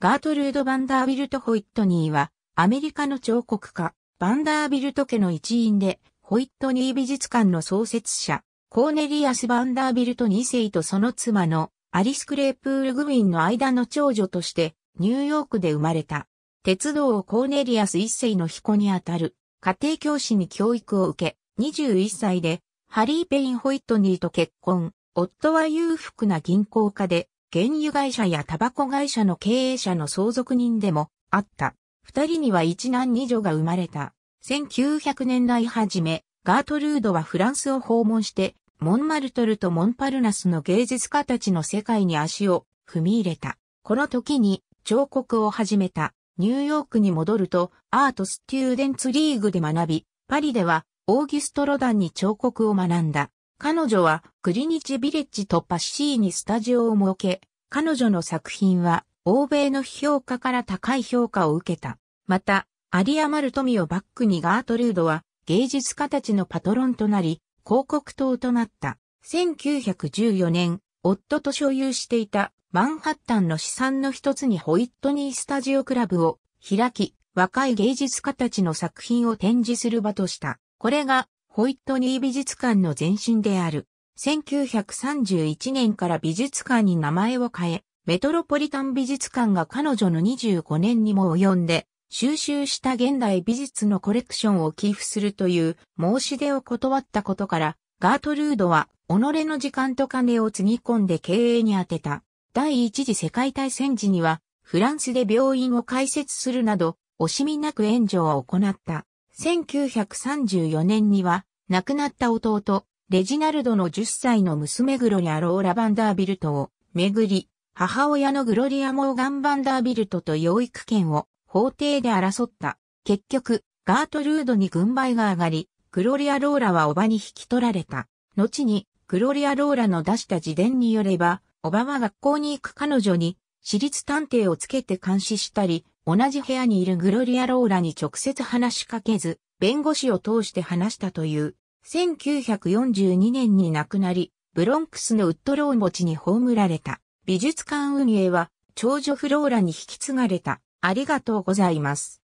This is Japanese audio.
ガートルード・バンダービルト・ホイットニーは、アメリカの彫刻家、バンダービルト家の一員で、ホイットニー美術館の創設者、コーネリアス・バンダービルト2世とその妻のアリス・クレープール・グウィンの間の長女として、ニューヨークで生まれた。鉄道をコーネリアス1世の彦にあたる、家庭教師に教育を受け、21歳で、ハリー・ペイン・ホイットニーと結婚。夫は裕福な銀行家で、原油会社やタバコ会社の経営者の相続人でもあった。二人には一男二女が生まれた。1900年代初め、ガートルードはフランスを訪問して、モンマルトルとモンパルナスの芸術家たちの世界に足を踏み入れた。この時に彫刻を始めた。ニューヨークに戻るとアートスチューデンツリーグで学び、パリではオーギュスト・ロダンに彫刻を学んだ。彼女はクリニチビレッジとパッシーにスタジオを設け、彼女の作品は欧米の評価から高い評価を受けた。また、アリアマルトミをバックにガートルードは芸術家たちのパトロンとなり、広告塔となった。1914年、夫と所有していたマンハッタンの資産の一つにホイットニースタジオクラブを開き、若い芸術家たちの作品を展示する場とした。これがホイットニー美術館の前身である。1931年から美術館に名前を変え、メトロポリタン美術館が彼女の25年にも及んで、収集した現代美術のコレクションを寄付するという申し出を断ったことから、ガートルードは、己の時間と金をつぎ込んで経営に充てた。第一次世界大戦時には、フランスで病院を開設するなど、惜しみなく援助を行った。1934年には、亡くなった弟、レジナルドの10歳の娘グロリア・ローラ・バンダービルトをめぐり、母親のグロリア・モーガン・バンダービルトと養育権を法廷で争った。結局、ガートルードに軍配が上がり、グロリア・ローラはおばに引き取られた。後に、グロリア・ローラの出した自伝によれば、おばは学校に行く彼女に、私立探偵をつけて監視したり、同じ部屋にいるグロリア・ローラに直接話しかけず、弁護士を通して話したという、1942年に亡くなり、ブロンクスのウッドロー墓地に葬られた。美術館運営は、長女フローラに引き継がれた。ありがとうございます。